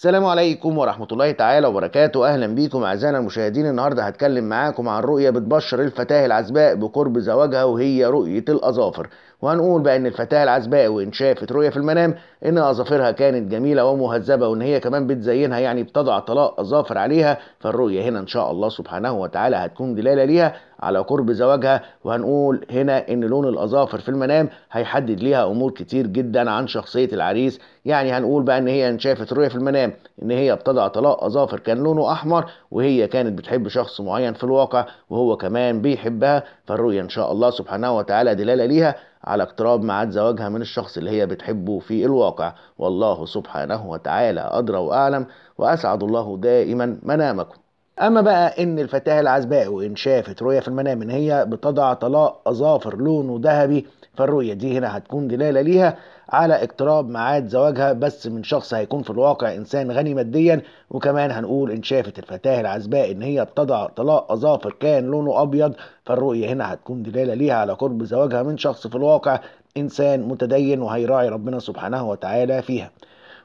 السلام عليكم ورحمة الله تعالى وبركاته أهلا بيكم أعزائنا المشاهدين النهاردة هتكلم معاكم عن رؤية بتبشر الفتاة العزباء بقرب زواجها وهي رؤية الأظافر وهنقول بقى إن الفتاة العزباء وإن شافت رؤية في المنام إن أظافرها كانت جميلة ومهذبة وإن هي كمان بتزينها يعني بتضع طلاق أظافر عليها فالرؤية هنا إن شاء الله سبحانه وتعالى هتكون دلالة ليها على قرب زواجها وهنقول هنا ان لون الاظافر في المنام هيحدد ليها امور كتير جدا عن شخصيه العريس يعني هنقول بقى ان هي ان شافت رؤيه في المنام الكلام ان هي ابتدع طلاق اظافر كان لونه احمر وهي كانت بتحب شخص معين في الواقع وهو كمان بيحبها فالرؤية ان شاء الله سبحانه وتعالى دلالة ليها على اقتراب معاد زواجها من الشخص اللي هي بتحبه في الواقع والله سبحانه وتعالى ادرى واعلم واسعد الله دائما منامكم اما بقى ان الفتاه العزباء وان شافت رؤيه في المنام ان هي بتضع طلاق اظافر لونه ذهبي فالرؤيه دي هنا هتكون دلاله ليها على اقتراب ميعاد زواجها بس من شخص هيكون في الواقع انسان غني ماديا وكمان هنقول ان شافت الفتاه العزباء ان هي بتضع طلاق اظافر كان لونه ابيض فالرؤيه هنا هتكون دلاله ليها على قرب زواجها من شخص في الواقع انسان متدين وهيراعي ربنا سبحانه وتعالى فيها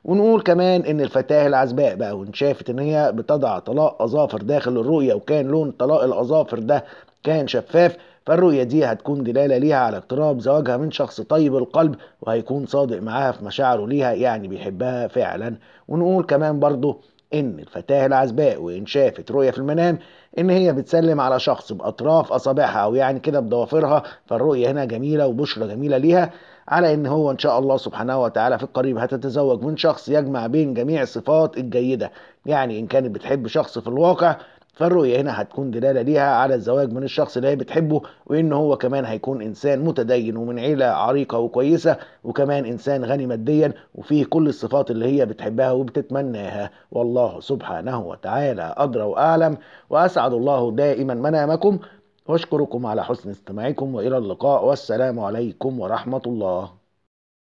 ونقول كمان ان الفتاه العزباء بقى شافت ان هي بتضع طلاق اظافر داخل الرؤيه وكان لون طلاق الاظافر ده كان شفاف فالرؤية دي هتكون دلالة ليها على اقتراب زواجها من شخص طيب القلب وهيكون صادق معاها في مشاعره ليها يعني بيحبها فعلا ونقول كمان برضه إن الفتاة العزباء وإن شافت رؤية في المنام إن هي بتسلم على شخص بأطراف أصابعها أو يعني كده بضوافرها فالرؤية هنا جميلة وبشرى جميلة ليها على إن هو إن شاء الله سبحانه وتعالى في القريب هتتزوج من شخص يجمع بين جميع الصفات الجيدة يعني إن كانت بتحب شخص في الواقع فالرؤية هنا هتكون دلالة ليها على الزواج من الشخص اللي هي بتحبه وإن هو كمان هيكون إنسان متدين ومن عيلة عريقة وكويسة وكمان إنسان غني ماديا وفيه كل الصفات اللي هي بتحبها وبتتمناها والله سبحانه وتعالى أدرى وأعلم وأسعد الله دائما منامكم واشكركم على حسن استماعكم وإلى اللقاء والسلام عليكم ورحمة الله